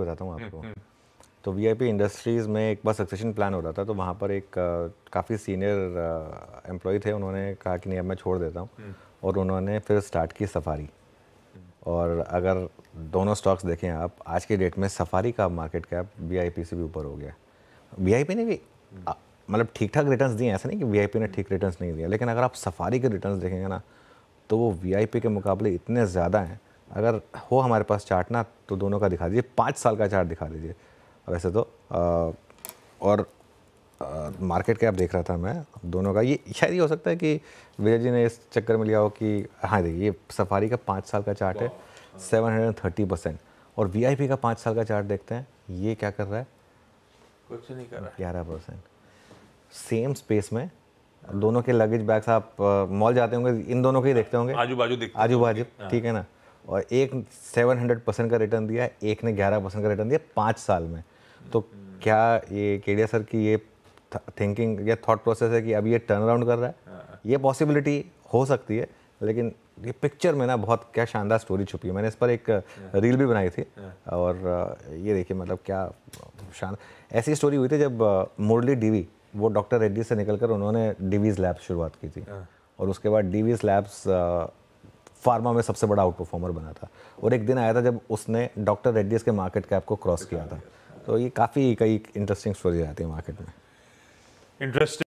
बताता हूँ आपको हम्म, हम्म। तो वी आई पी इंडस्ट्रीज़ में एक बार सक्सेशन प्लान हो रहा था तो वहाँ पर एक काफ़ी सीनियर एम्प्लॉय थे उन्होंने कहा कि नहीं अब मैं छोड़ देता हूँ हम्म। और उन्होंने फिर स्टार्ट की सफारी और अगर दोनों स्टॉक्स देखें आप आज के डेट में सफारी का मार्केट कैप वी से भी ऊपर हो गया वी ने भी मतलब ठीक ठाक रिटर्न दिए ऐसा नहीं कि वी ने ठीक रिटर्न नहीं दिया लेकिन अगर आप सफारी के रिटर्न देखेंगे ना तो वो वी के मुकाबले इतने ज़्यादा हैं अगर हो हमारे पास चार्ट ना तो दोनों का दिखा दीजिए पाँच साल का चार्ट दिखा दीजिए वैसे तो आ, और मार्केट कैप देख रहा था मैं दोनों का ये शायद ये हो सकता है कि विजय जी ने इस चक्कर में लिया हो कि हाँ देखिए ये सफारी का पाँच साल का चार्ट है सेवन हंड्रेड थर्टी परसेंट और वी का पाँच साल का चार्ट देखते हैं ये क्या कर रहा है कुछ नहीं कर रहा ग्यारह परसेंट सेम स्पेस में दोनों के लगेज बैग्स आप मॉल जाते होंगे इन दोनों के ही देखते होंगे आजू बाजू आजू बाजू हाँ। ठीक है ना और एक सेवन हंड्रेड परसेंट का रिटर्न दिया एक ने ग्यारह परसेंट का रिटर्न दिया पाँच साल में तो क्या ये केडिया सर की ये थिंकिंग या थॉट प्रोसेस है कि अब ये टर्न अराउंड कर रहा है हाँ। ये पॉसिबिलिटी हो सकती है लेकिन ये पिक्चर में ना बहुत क्या शानदार स्टोरी छुपी है मैंने इस पर एक रील हाँ। भी बनाई थी हाँ। और ये देखिए मतलब क्या शान ऐसी स्टोरी हुई थी जब मुरली डीवी वो डॉक्टर रेड्डी से निकलकर उन्होंने डीवीज लैब्स शुरुआत की थी और उसके बाद डीवीज लैब्स फार्मा में सबसे बड़ा आउट परफॉर्मर बना था और एक दिन आया था जब उसने डॉक्टर रेड्डीज के मार्केट कैप को क्रॉस किया था तो ये काफ़ी कई इंटरेस्टिंग स्टोरी आती है मार्केट में इंटरेस्टिंग